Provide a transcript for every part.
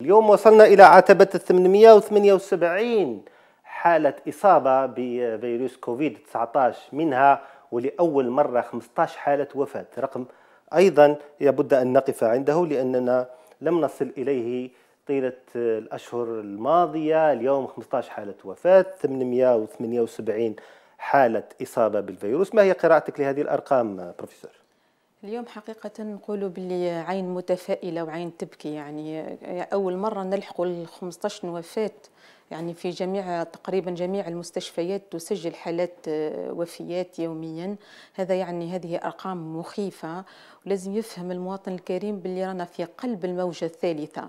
اليوم وصلنا إلى عتبة 878 حالة إصابة بفيروس كوفيد 19 منها ولأول مرة 15 حالة وفاة رقم أيضا لابد أن نقف عنده لأننا لم نصل إليه طيلة الأشهر الماضية اليوم 15 حالة وفاة 878 حالة إصابة بالفيروس ما هي قراءتك لهذه الأرقام بروفيسور؟ اليوم حقيقة نقولوا بلي عين متفائلة وعين تبكي يعني أول مرة نلحقوا ال 15 وفاة يعني في جميع تقريبا جميع المستشفيات تسجل حالات آه، وفيات يوميا هذا يعني هذه ارقام مخيفه ولازم يفهم المواطن الكريم باللي رانا في قلب الموجه الثالثه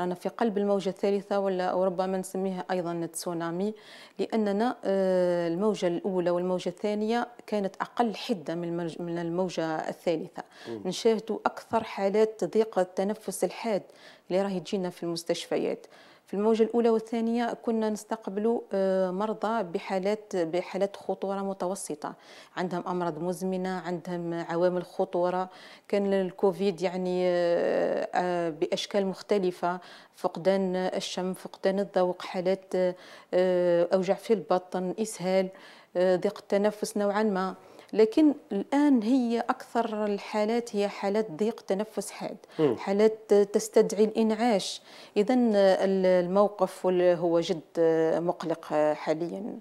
رانا في قلب الموجه الثالثه ولا وربما نسميها ايضا تسونامي لاننا آه، الموجه الاولى والموجه الثانيه كانت اقل حده من من الموجه الثالثه نشاهدوا اكثر حالات ضيق التنفس الحاد اللي راهي تجينا في المستشفيات في الموجة الأولى والثانية كنا نستقبل آه، مرضى بحالات بحالات خطورة متوسطة عندهم أمراض مزمنة عندهم عوامل خطورة كان الكوفيد يعني آه، آه، بأشكال مختلفة فقدان الشم فقدان الذوق حالات أوجع في البطن إسهال ضيق التنفس نوعا ما لكن الآن هي أكثر الحالات هي حالات ضيق تنفس حاد حالات تستدعي الإنعاش إذا الموقف هو جد مقلق حاليا